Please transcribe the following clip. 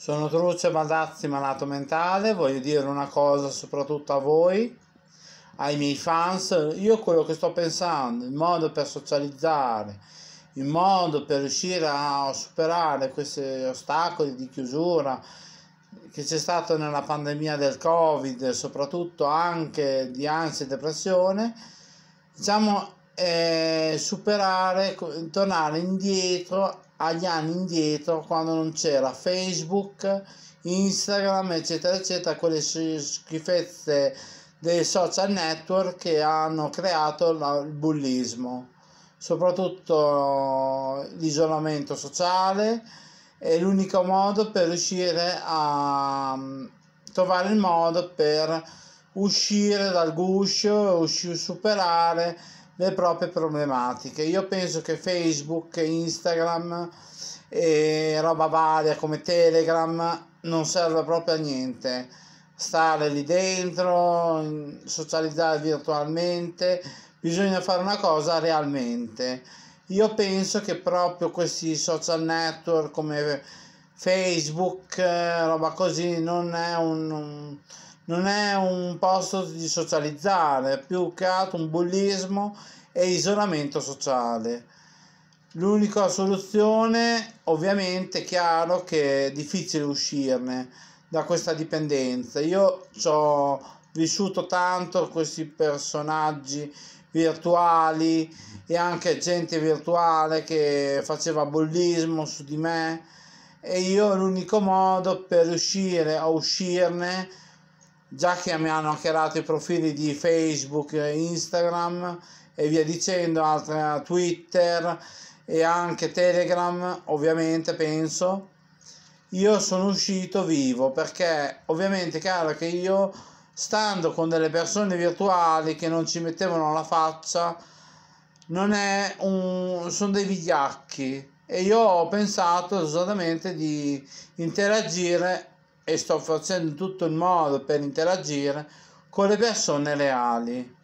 Sono Truce Badazzi, malato mentale, voglio dire una cosa soprattutto a voi, ai miei fans, io quello che sto pensando, il modo per socializzare, il modo per riuscire a superare questi ostacoli di chiusura che c'è stato nella pandemia del Covid, soprattutto anche di ansia e depressione, diciamo eh, superare, tornare indietro agli anni indietro quando non c'era Facebook, Instagram, eccetera, eccetera, quelle schifezze dei social network che hanno creato il bullismo, soprattutto l'isolamento sociale è l'unico modo per riuscire a mm, trovare il modo per uscire dal guscio, uscire, superare le proprie problematiche. Io penso che Facebook, Instagram e roba varia come Telegram non serve proprio a niente. Stare lì dentro, socializzare virtualmente, bisogna fare una cosa realmente. Io penso che proprio questi social network come Facebook, eh, roba così, non è un, un non è un posto di socializzare, è più che altro un bullismo e isolamento sociale. L'unica soluzione, ovviamente, è chiaro che è difficile uscirne da questa dipendenza. Io ho vissuto tanto questi personaggi virtuali e anche gente virtuale che faceva bullismo su di me e io l'unico modo per riuscire a uscirne già che mi hanno hackerato i profili di Facebook, Instagram e via dicendo, altre, Twitter e anche Telegram, ovviamente penso, io sono uscito vivo perché ovviamente caro che io stando con delle persone virtuali che non ci mettevano la faccia, non è un, sono dei vigliacchi e io ho pensato esattamente di interagire e sto facendo tutto il modo per interagire con le persone reali.